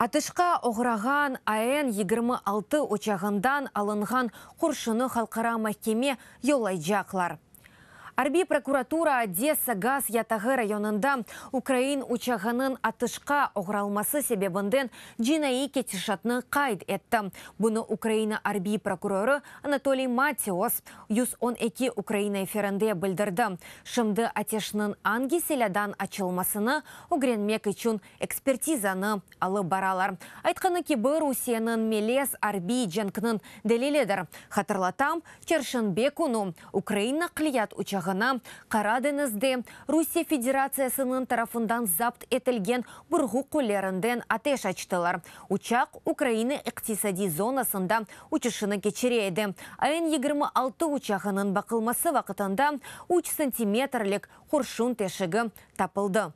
Атышқа оғыраған ан 26 очағындан алынған құршыны қалқыра мәкеме елай жақлар. Арби прокуратура Одесса газ ятагы районында Украин учағының атышқа оғралмасы себебінден джинаи кетішатны қайд етті. Бұны Украина Арби прокуроры Анатолий Матиос 112 Украина эфирінде білдірді. Шымды атешінің анги селядан ачылмасыны угренмек экспертизаны алып баралар. Айтқаны кебі Русияның Мелес Арби дженкінің дәлеледір. Хатырлатам Чершынбекуну Украина клият учағы ағына Қара Русия Федерациясының тарафындан запт етілген бұрғу қолерінден атеш ачтылар. Учақ Украина иқтисади зонасында учышыны кечерейді. Айын 26 учағының бақылмасы вақытында 3 сантиметрлік қоршун тешігі тапылды.